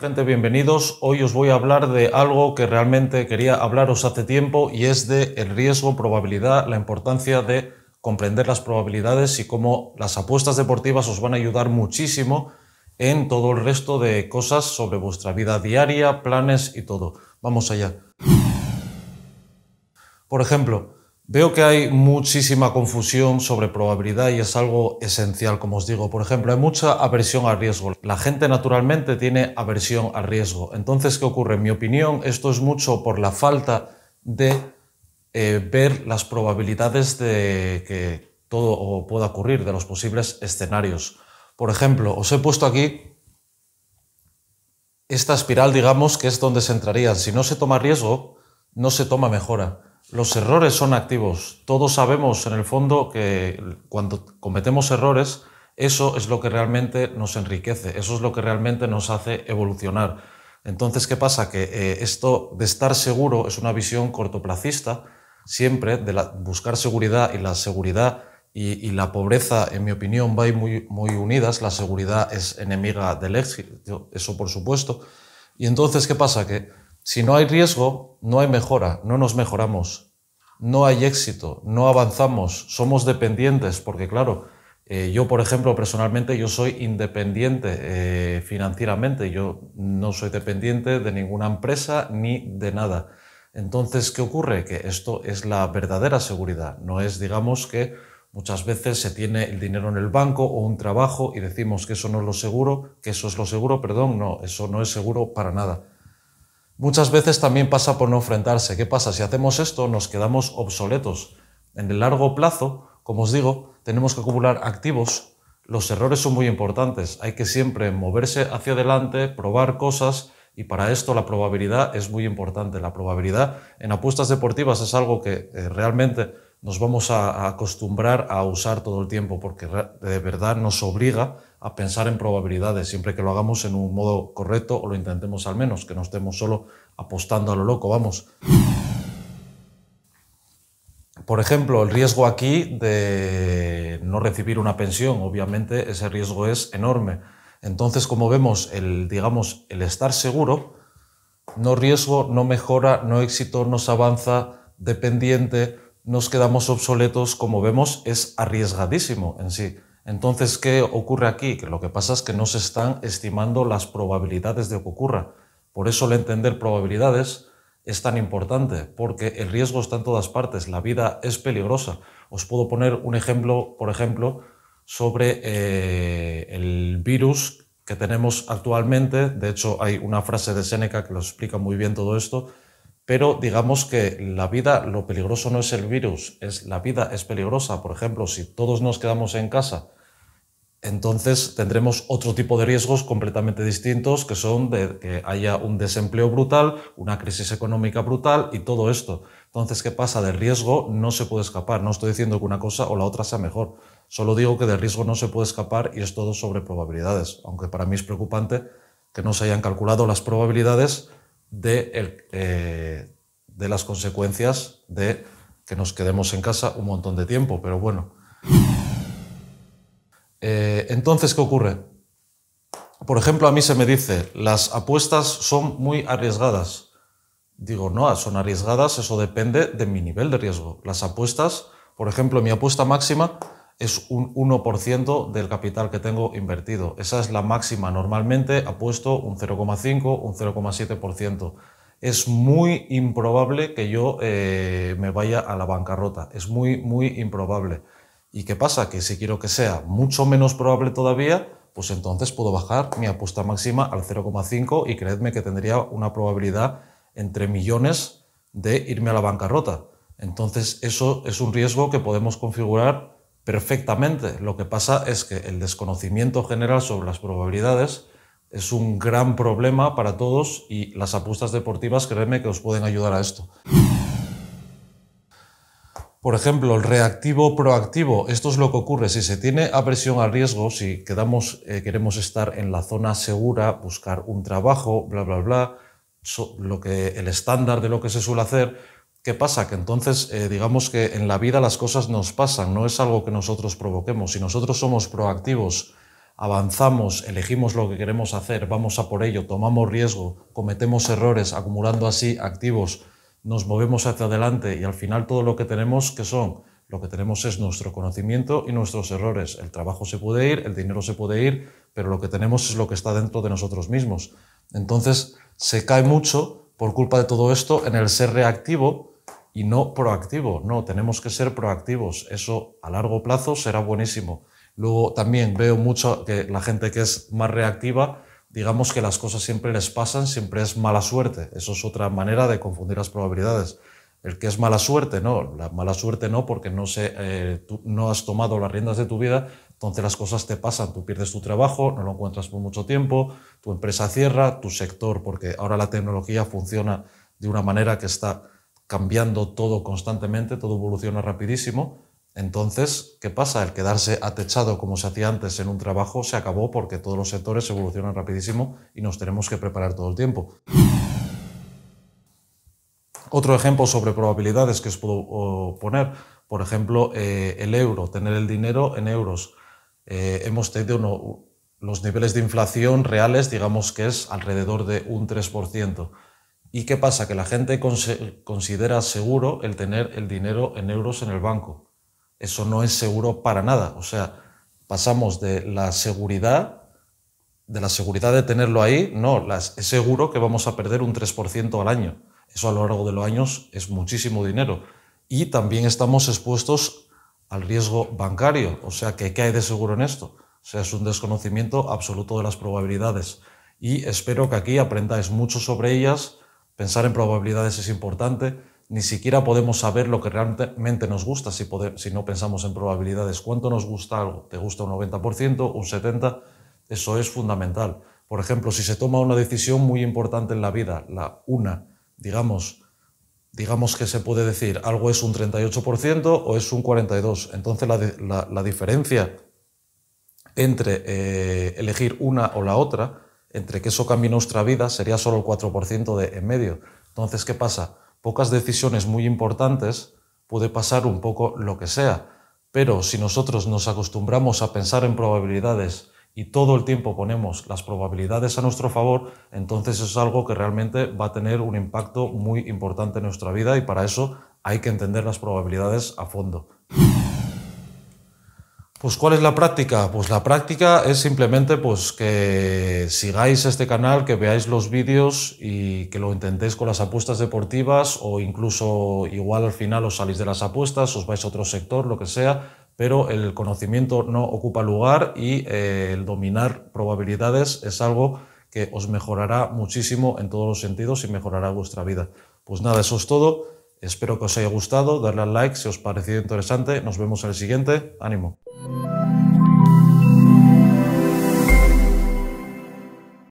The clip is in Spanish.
Gente, bienvenidos. Hoy os voy a hablar de algo que realmente quería hablaros hace tiempo y es de el riesgo, probabilidad, la importancia de comprender las probabilidades y cómo las apuestas deportivas os van a ayudar muchísimo en todo el resto de cosas sobre vuestra vida diaria, planes y todo. Vamos allá. Por ejemplo, Veo que hay muchísima confusión sobre probabilidad y es algo esencial, como os digo. Por ejemplo, hay mucha aversión al riesgo. La gente naturalmente tiene aversión al riesgo. Entonces, ¿qué ocurre? En mi opinión, esto es mucho por la falta de eh, ver las probabilidades de que todo pueda ocurrir, de los posibles escenarios. Por ejemplo, os he puesto aquí esta espiral, digamos, que es donde se entrarían. Si no se toma riesgo, no se toma mejora. Los errores son activos. Todos sabemos en el fondo que cuando cometemos errores, eso es lo que realmente nos enriquece, eso es lo que realmente nos hace evolucionar. Entonces, ¿qué pasa? Que eh, esto de estar seguro es una visión cortoplacista, siempre de buscar seguridad y la seguridad y, y, la pobreza, en mi opinión, va muy, muy unidas. La seguridad es enemiga del éxito, eso por supuesto. Y entonces, ¿qué pasa? Que si no hay riesgo, no hay mejora, no nos mejoramos, no hay éxito, no avanzamos, somos dependientes, porque claro, eh, yo, por ejemplo, personalmente, yo soy independiente eh, financieramente, yo no soy dependiente de ninguna empresa ni de nada. Entonces, ¿qué ocurre? Que esto es la verdadera seguridad, no es, digamos, que muchas veces se tiene el dinero en el banco o un trabajo y decimos que eso no es lo seguro, que eso es lo seguro, perdón, no, eso no es seguro para nada muchas veces también pasa por no enfrentarse. ¿Qué pasa? Si hacemos esto, nos quedamos obsoletos. En el largo plazo, como os digo, tenemos que acumular activos. Los errores son muy importantes. Hay que siempre moverse hacia adelante, probar cosas y para esto la probabilidad es muy importante. La probabilidad en apuestas deportivas es algo que eh, realmente nos vamos a, acostumbrar a usar todo el tiempo, porque de verdad nos obliga a pensar en probabilidades, siempre que lo hagamos en un modo correcto o lo intentemos al menos, que no estemos solo apostando a lo loco, vamos. Por ejemplo, el riesgo aquí de no recibir una pensión, obviamente ese riesgo es enorme. Entonces, como vemos, el, digamos, el estar seguro, no riesgo, no mejora, no éxito, no se avanza, dependiente, nos quedamos obsoletos, como vemos, es arriesgadísimo en sí. Entonces, ¿qué ocurre aquí? Que lo que pasa es que no se están estimando las probabilidades de que ocurra. Por eso el entender probabilidades es tan importante, porque el riesgo está en todas partes, la vida es peligrosa. Os puedo poner un ejemplo, por ejemplo, sobre eh, el virus que tenemos actualmente. De hecho, hay una frase de Seneca que lo explica muy bien todo esto, pero digamos que la vida, lo peligroso no es el virus, es la vida es peligrosa. Por ejemplo, si todos nos quedamos en casa, entonces tendremos otro tipo de riesgos completamente distintos, que son de que haya un desempleo brutal, una crisis económica brutal y todo esto. Entonces, ¿qué pasa? Del riesgo no se puede escapar. No estoy diciendo que una cosa o la otra sea mejor. Solo digo que del riesgo no se puede escapar y es todo sobre probabilidades, aunque para mí es preocupante que no se hayan calculado las probabilidades eh, de, las consecuencias de que nos quedemos en casa un montón de tiempo, pero bueno. Eh, entonces, ¿qué ocurre? Por ejemplo, a mí se me dice, las apuestas son muy arriesgadas. Digo, no, son arriesgadas, eso depende de mi nivel de riesgo. Las apuestas, por ejemplo, mi apuesta máxima es un 1% del capital que tengo invertido. Esa es la máxima. Normalmente apuesto un 0,5, un 0,7%. Es muy improbable que yo eh, me vaya a la bancarrota. Es muy, muy improbable. ¿Y qué pasa? Que si quiero que sea mucho menos probable todavía, pues entonces puedo bajar mi apuesta máxima al 0,5 y creedme que tendría una probabilidad entre millones de irme a la bancarrota. Entonces eso es un riesgo que podemos configurar perfectamente. Lo que pasa es que el desconocimiento general sobre las probabilidades es un gran problema para todos y las apuestas deportivas, créeme que os pueden ayudar a esto. Por ejemplo, el reactivo proactivo, esto es lo que ocurre. Si se tiene aversión al riesgo, si quedamos, eh, queremos estar en la zona segura, buscar un trabajo, bla, bla, bla, lo que, el estándar de lo que se suele hacer, ¿Qué pasa? Que entonces, eh, digamos que en la vida las cosas nos pasan, no es algo que nosotros provoquemos. Si nosotros somos proactivos, avanzamos, elegimos lo que queremos hacer, vamos a por ello, tomamos riesgo, cometemos errores, acumulando así activos, nos movemos hacia adelante y al final todo lo que tenemos, que son? Lo que tenemos es nuestro conocimiento y nuestros errores. El trabajo se puede ir, el dinero se puede ir, pero lo que tenemos es lo que está dentro de nosotros mismos. Entonces, se cae mucho por culpa de todo esto en el ser reactivo y no proactivo. No, tenemos que ser proactivos. Eso a largo plazo será buenísimo. Luego también veo mucho que la gente que es más reactiva, digamos que las cosas siempre les pasan, siempre es mala suerte. Eso es otra manera de confundir las probabilidades. El que es mala suerte, no, la mala suerte no, porque no, se, eh, no has tomado las riendas de tu vida, entonces las cosas te pasan, tú pierdes tu trabajo, no lo encuentras por mucho tiempo, tu empresa cierra, tu sector, porque ahora la tecnología funciona de una manera que está cambiando todo constantemente, todo evoluciona rapidísimo. Entonces, ¿qué pasa? El quedarse atechado como se hacía antes en un trabajo se acabó porque todos los sectores evolucionan rapidísimo y nos tenemos que preparar todo el tiempo. Otro ejemplo sobre probabilidades que os puedo poner, por ejemplo, eh, el euro, tener el dinero en euros. Eh, hemos tenido los niveles de inflación reales, digamos que es alrededor de un 3%. ¿Y qué pasa? Que la gente considera seguro el tener el dinero en euros en el banco. Eso no es seguro para nada. O sea, pasamos de la seguridad, de la seguridad de tenerlo ahí, no, es seguro que vamos a perder un 3% al año. Eso a lo largo de los años es muchísimo dinero. Y también estamos expuestos al riesgo bancario. O sea, que ¿qué hay de seguro en esto? O sea, es un desconocimiento absoluto de las probabilidades. Y espero que aquí aprendáis mucho sobre ellas Pensar en probabilidades es importante. Ni siquiera podemos saber lo que realmente nos gusta si, no pensamos en probabilidades. ¿Cuánto nos gusta algo? ¿Te gusta un 90%, un 70%? Eso es fundamental. Por ejemplo, si se toma una decisión muy importante en la vida, la una, digamos, digamos que se puede decir algo es un 38% o es un 42%. Entonces la, diferencia entre eh, elegir una o la otra entre que eso cambie nuestra vida sería solo el 4% de en medio. Entonces, ¿qué pasa? Pocas decisiones muy importantes puede pasar un poco lo que sea, pero si nosotros nos acostumbramos a pensar en probabilidades y todo el tiempo ponemos las probabilidades a nuestro favor, entonces es algo que realmente va a tener un impacto muy importante en nuestra vida y para eso hay que entender las probabilidades a fondo. Pues ¿cuál es la práctica? Pues la práctica es simplemente pues que sigáis este canal, que veáis los vídeos y que lo intentéis con las apuestas deportivas o incluso igual al final os salís de las apuestas, os vais a otro sector, lo que sea, pero el conocimiento no ocupa lugar y eh, el dominar probabilidades es algo que os mejorará muchísimo en todos los sentidos y mejorará vuestra vida. Pues nada, eso es todo. Espero que os haya gustado, darle al like si os pareció interesante. Nos vemos en el siguiente. Ánimo.